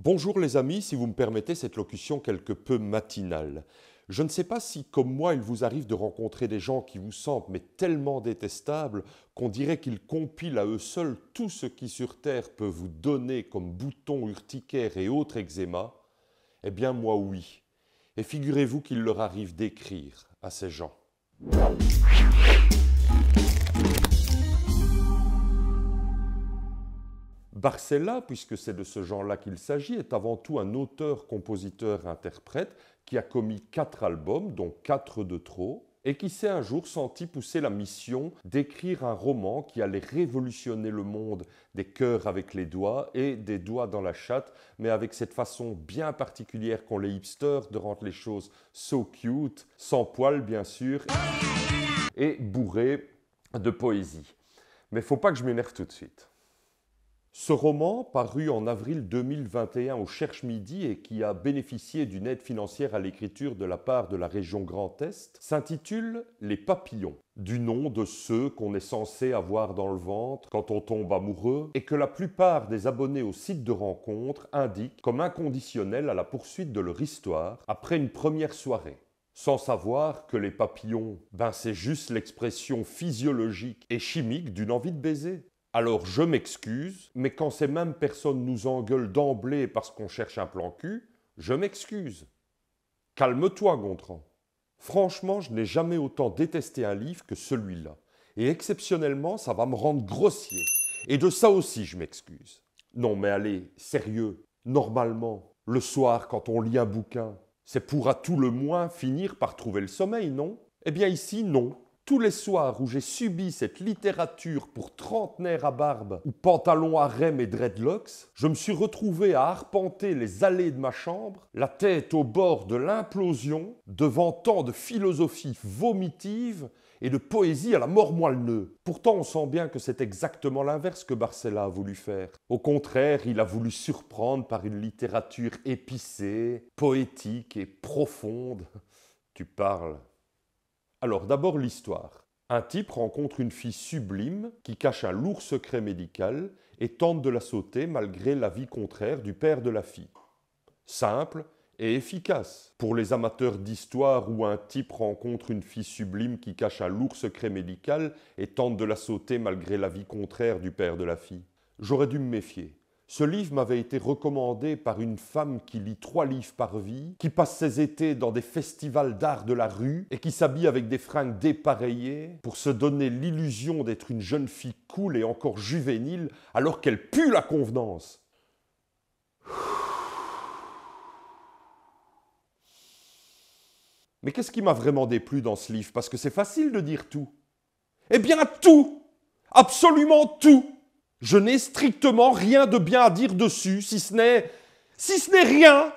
Bonjour les amis, si vous me permettez cette locution quelque peu matinale. Je ne sais pas si, comme moi, il vous arrive de rencontrer des gens qui vous semblent mais tellement détestables qu'on dirait qu'ils compilent à eux seuls tout ce qui sur Terre peut vous donner comme boutons urticaires et autres eczémas. Eh bien moi oui. Et figurez-vous qu'il leur arrive d'écrire à ces gens. Barcella, puisque c'est de ce genre-là qu'il s'agit, est avant tout un auteur, compositeur, interprète qui a commis quatre albums, dont quatre de trop, et qui s'est un jour senti pousser la mission d'écrire un roman qui allait révolutionner le monde des cœurs avec les doigts et des doigts dans la chatte, mais avec cette façon bien particulière qu'ont les hipsters de rendre les choses so cute, sans poils bien sûr, et bourré de poésie. Mais faut pas que je m'énerve tout de suite. Ce roman, paru en avril 2021 au Cherche Midi et qui a bénéficié d'une aide financière à l'écriture de la part de la région Grand Est, s'intitule Les papillons, du nom de ceux qu'on est censé avoir dans le ventre quand on tombe amoureux et que la plupart des abonnés au site de rencontre indiquent comme inconditionnel à la poursuite de leur histoire après une première soirée sans savoir que les papillons, ben c'est juste l'expression physiologique et chimique d'une envie de baiser. Alors je m'excuse, mais quand ces mêmes personnes nous engueulent d'emblée parce qu'on cherche un plan cul, je m'excuse. Calme-toi, Gontran. Franchement, je n'ai jamais autant détesté un livre que celui-là. Et exceptionnellement, ça va me rendre grossier. Et de ça aussi, je m'excuse. Non, mais allez, sérieux. Normalement, le soir, quand on lit un bouquin, c'est pour à tout le moins finir par trouver le sommeil, non Eh bien ici, non tous les soirs où j'ai subi cette littérature pour trentenaires à barbe ou pantalon à rem et dreadlocks, je me suis retrouvé à arpenter les allées de ma chambre, la tête au bord de l'implosion, devant tant de philosophie vomitive et de poésie à la mort moelle Pourtant, on sent bien que c'est exactement l'inverse que Barcella a voulu faire. Au contraire, il a voulu surprendre par une littérature épicée, poétique et profonde. Tu parles. Alors d'abord l'histoire. Un type rencontre une fille sublime qui cache un lourd secret médical et tente de la sauter malgré l'avis contraire du père de la fille. Simple et efficace. Pour les amateurs d'histoire où un type rencontre une fille sublime qui cache un lourd secret médical et tente de la sauter malgré l'avis contraire du père de la fille. J'aurais dû me méfier. Ce livre m'avait été recommandé par une femme qui lit trois livres par vie, qui passe ses étés dans des festivals d'art de la rue et qui s'habille avec des fringues dépareillées pour se donner l'illusion d'être une jeune fille cool et encore juvénile alors qu'elle pue la convenance. Mais qu'est-ce qui m'a vraiment déplu dans ce livre Parce que c'est facile de dire tout. Eh bien tout Absolument tout je n'ai strictement rien de bien à dire dessus, si ce n'est... Si ce n'est rien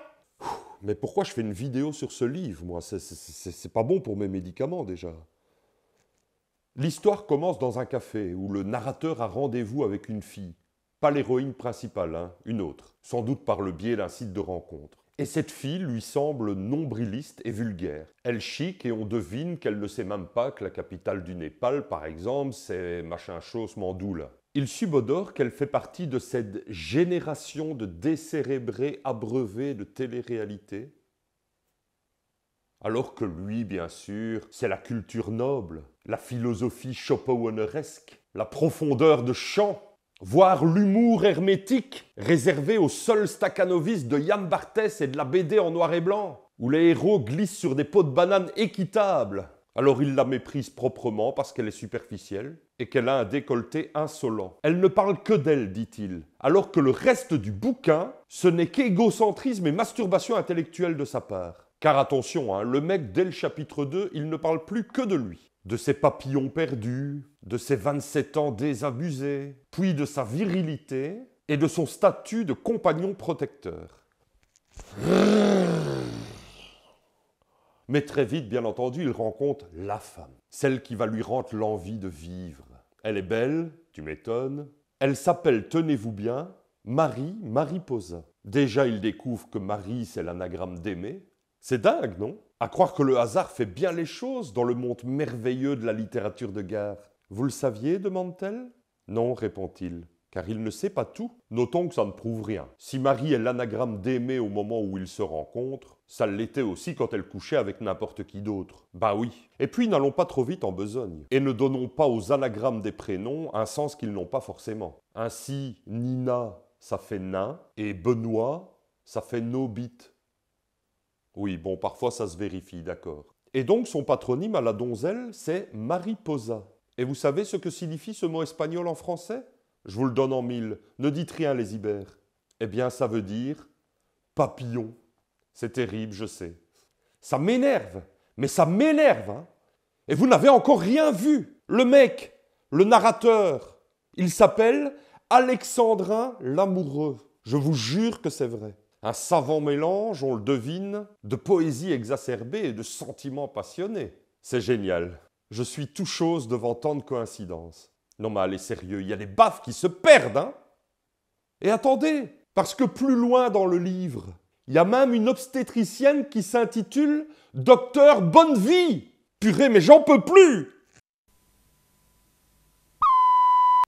Mais pourquoi je fais une vidéo sur ce livre, moi C'est pas bon pour mes médicaments, déjà. L'histoire commence dans un café, où le narrateur a rendez-vous avec une fille. Pas l'héroïne principale, hein, une autre. Sans doute par le biais d'un site de rencontre. Et cette fille lui semble nombriliste et vulgaire. Elle chic et on devine qu'elle ne sait même pas que la capitale du Népal, par exemple, c'est machin chose mandoula. Il subodore qu'elle fait partie de cette génération de décérébrés abreuvés de télé-réalité. Alors que lui, bien sûr, c'est la culture noble, la philosophie schopenhaueresque, la profondeur de chant, voire l'humour hermétique réservé aux seuls staccanovistes de Yann Barthès et de la BD en noir et blanc, où les héros glissent sur des pots de bananes équitables. Alors il la méprise proprement parce qu'elle est superficielle, et qu'elle a un décolleté insolent. Elle ne parle que d'elle, dit-il, alors que le reste du bouquin, ce n'est qu'égocentrisme et masturbation intellectuelle de sa part. Car attention, hein, le mec, dès le chapitre 2, il ne parle plus que de lui. De ses papillons perdus, de ses 27 ans désabusés, puis de sa virilité et de son statut de compagnon protecteur. Mais très vite, bien entendu, il rencontre la femme, celle qui va lui rendre l'envie de vivre, elle est belle, tu m'étonnes. Elle s'appelle, tenez-vous bien, Marie Mariposa. Déjà, il découvre que Marie, c'est l'anagramme d'aimer. C'est dingue, non À croire que le hasard fait bien les choses dans le monde merveilleux de la littérature de gare. Vous le saviez demande-t-elle. Non, répond-il car il ne sait pas tout. Notons que ça ne prouve rien. Si Marie est l'anagramme d'aimer au moment où ils se rencontrent, ça l'était aussi quand elle couchait avec n'importe qui d'autre. Bah oui. Et puis n'allons pas trop vite en besogne, et ne donnons pas aux anagrammes des prénoms un sens qu'ils n'ont pas forcément. Ainsi, Nina, ça fait nain, et Benoît, ça fait nobit. Oui, bon, parfois ça se vérifie, d'accord. Et donc son patronyme à la donzelle, c'est Mariposa. Et vous savez ce que signifie ce mot espagnol en français je vous le donne en mille. Ne dites rien, les Ibères. Eh bien, ça veut dire papillon. C'est terrible, je sais. Ça m'énerve, mais ça m'énerve. Hein. Et vous n'avez encore rien vu. Le mec, le narrateur, il s'appelle Alexandrin l'amoureux. Je vous jure que c'est vrai. Un savant mélange, on le devine, de poésie exacerbée et de sentiments passionnés. C'est génial. Je suis tout chose devant tant de coïncidences. Non mais allez sérieux, il y a des baffes qui se perdent. Hein Et attendez, parce que plus loin dans le livre, il y a même une obstétricienne qui s'intitule Docteur Bonnevie. Purée, mais j'en peux plus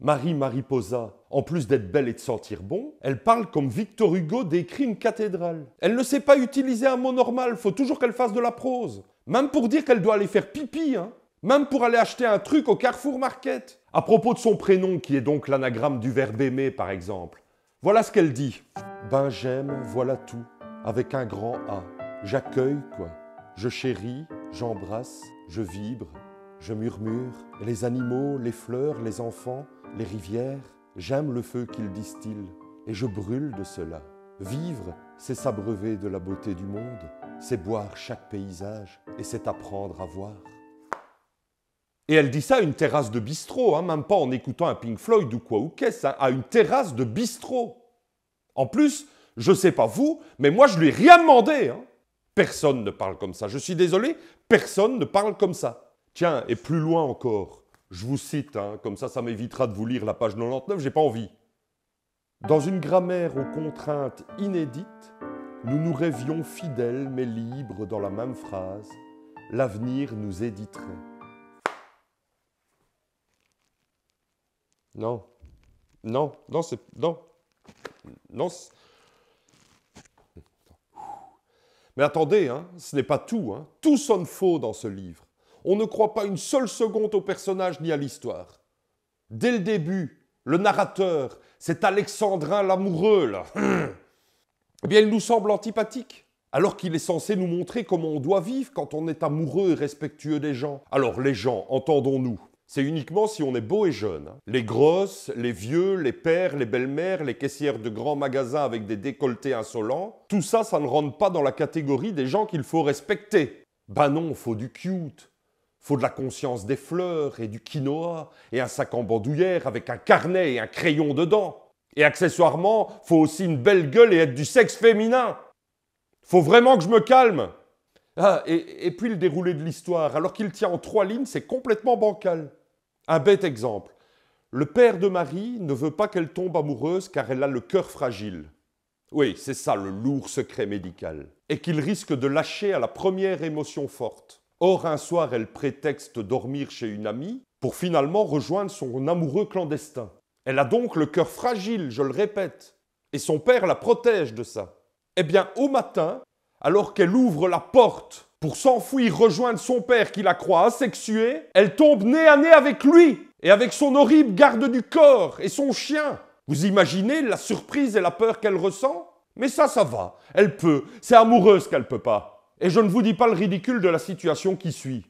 Marie Mariposa, en plus d'être belle et de sentir bon, elle parle comme Victor Hugo décrit une cathédrale. Elle ne sait pas utiliser un mot normal, faut toujours qu'elle fasse de la prose. Même pour dire qu'elle doit aller faire pipi, hein. Même pour aller acheter un truc au Carrefour Market. À propos de son prénom, qui est donc l'anagramme du verbe aimer, par exemple. Voilà ce qu'elle dit. Ben j'aime, voilà tout, avec un grand A. J'accueille, quoi. Je chéris, j'embrasse, je vibre, je murmure. Les animaux, les fleurs, les enfants, les rivières. J'aime le feu qu'ils distillent, et je brûle de cela. Vivre, c'est s'abreuver de la beauté du monde, c'est boire chaque paysage, et c'est apprendre à voir. Et elle dit ça à une terrasse de bistrot, hein, même pas en écoutant un Pink Floyd ou quoi ou qu'est-ce, à une terrasse de bistrot. En plus, je sais pas vous, mais moi je lui ai rien demandé. Hein. Personne ne parle comme ça. Je suis désolé, personne ne parle comme ça. Tiens, et plus loin encore, je vous cite, hein, comme ça ça m'évitera de vous lire la page 99, j'ai pas envie. Dans une grammaire aux contraintes inédites, nous nous rêvions fidèles mais libres dans la même phrase. L'avenir nous éditerait. Non. Non. Non, c'est. Non. Non. Mais attendez, hein, ce n'est pas tout. Hein. Tout sonne faux dans ce livre. On ne croit pas une seule seconde au personnage ni à l'histoire. Dès le début, le narrateur, cet Alexandrin l'amoureux, là, eh bien, il nous semble antipathique. Alors qu'il est censé nous montrer comment on doit vivre quand on est amoureux et respectueux des gens. Alors les gens, entendons-nous, c'est uniquement si on est beau et jeune. Les grosses, les vieux, les pères, les belles-mères, les caissières de grands magasins avec des décolletés insolents, tout ça, ça ne rentre pas dans la catégorie des gens qu'il faut respecter. Ben non, faut du cute. Faut de la conscience des fleurs et du quinoa et un sac en bandoulière avec un carnet et un crayon dedans. Et accessoirement, faut aussi une belle gueule et être du sexe féminin. Faut vraiment que je me calme. Ah, et, puis le déroulé de l'histoire, alors qu'il tient en trois lignes, c'est complètement bancal. Un bête exemple. Le père de Marie ne veut pas qu'elle tombe amoureuse car elle a le cœur fragile. Oui, c'est ça le lourd secret médical. Et qu'il risque de lâcher à la première émotion forte. Or, un soir, elle prétexte dormir chez une amie pour finalement rejoindre son amoureux clandestin. Elle a donc le cœur fragile, je le répète. Et son père la protège de ça. Eh bien, au matin, alors qu'elle ouvre la porte pour s'enfuir rejoindre son père qui la croit asexuée, elle tombe nez à nez avec lui et avec son horrible garde du corps et son chien. Vous imaginez la surprise et la peur qu'elle ressent Mais ça, ça va. Elle peut. C'est amoureuse qu'elle peut pas. Et je ne vous dis pas le ridicule de la situation qui suit.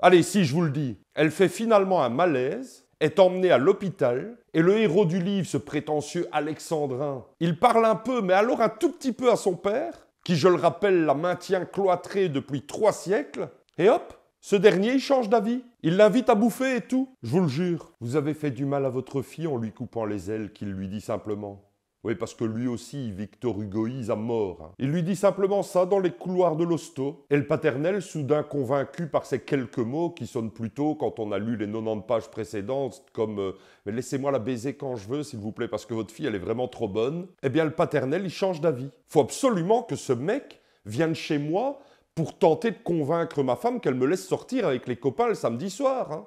Allez, si, je vous le dis. Elle fait finalement un malaise, est emmenée à l'hôpital, et le héros du livre, ce prétentieux alexandrin, il parle un peu, mais alors un tout petit peu à son père, qui, je le rappelle, la maintient cloîtrée depuis trois siècles, et hop, ce dernier, il change d'avis. Il l'invite à bouffer et tout. Je vous le jure, vous avez fait du mal à votre fille en lui coupant les ailes qu'il lui dit simplement parce que lui aussi, Victor Hugoïse à mort. Hein. Il lui dit simplement ça dans les couloirs de l'hosto. Et le paternel, soudain convaincu par ces quelques mots qui sonnent plutôt quand on a lu les 90 pages précédentes comme euh, Mais laissez-moi la baiser quand je veux, s'il vous plaît, parce que votre fille, elle est vraiment trop bonne. Eh bien, le paternel, il change d'avis. Faut absolument que ce mec vienne chez moi pour tenter de convaincre ma femme qu'elle me laisse sortir avec les copains le samedi soir. Hein.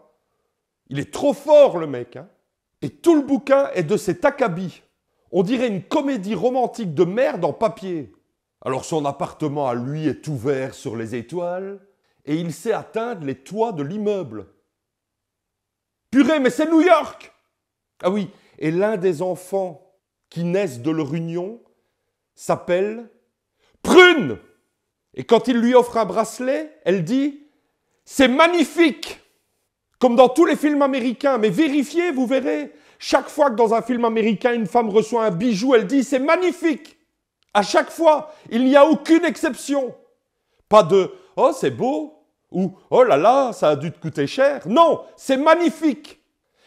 Il est trop fort, le mec. Hein. Et tout le bouquin est de cet acabit. On dirait une comédie romantique de merde en papier. Alors son appartement à lui est ouvert sur les étoiles et il sait atteindre les toits de l'immeuble. Purée, mais c'est New York Ah oui, et l'un des enfants qui naissent de leur union s'appelle Prune Et quand il lui offre un bracelet, elle dit C'est magnifique Comme dans tous les films américains, mais vérifiez, vous verrez chaque fois que dans un film américain, une femme reçoit un bijou, elle dit c'est magnifique. À chaque fois, il n'y a aucune exception. Pas de oh c'est beau ou oh là là, ça a dû te coûter cher. Non, c'est magnifique.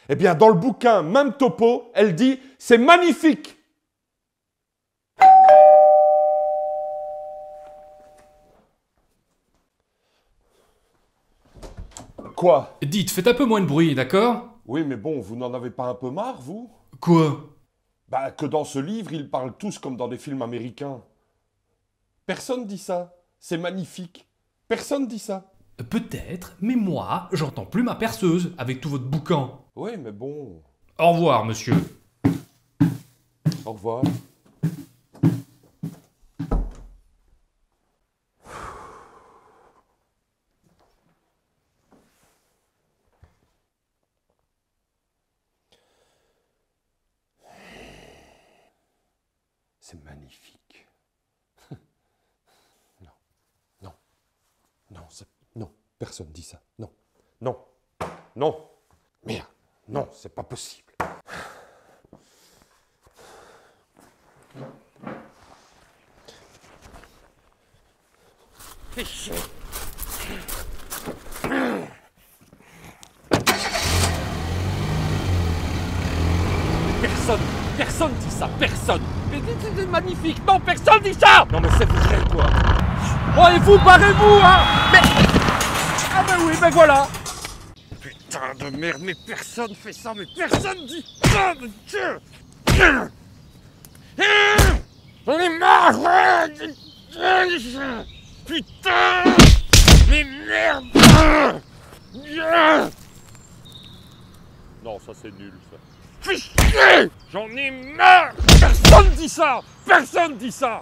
Eh bien, dans le bouquin, même topo, elle dit c'est magnifique. Quoi Dites, faites un peu moins de bruit, d'accord oui, mais bon, vous n'en avez pas un peu marre, vous Quoi Bah que dans ce livre, ils parlent tous comme dans des films américains. Personne dit ça. C'est magnifique. Personne dit ça. Euh, peut-être, mais moi, j'entends plus ma perceuse avec tout votre boucan. Oui, mais bon. Au revoir, monsieur. Au revoir. c'est magnifique. non, non, non, non, personne dit ça. Non, non, non, merde, non, c'est pas possible. Personne Personne dit ça, personne Mais C'est magnifique Non, personne dit ça Non mais c'est vrai quoi Oh et vous, barrez-vous hein Mais... Ah bah oui, ben voilà Putain de merde, mais personne fait ça, mais personne dit ça, de Dieu J'en marre Putain Mais merde Non, ça c'est nul ça. Fichier J'en ai marre Personne dit ça Personne dit ça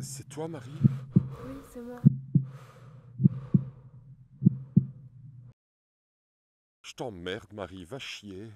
C'est toi, Marie Oui, c'est moi. Je t'emmerde, Marie, va chier.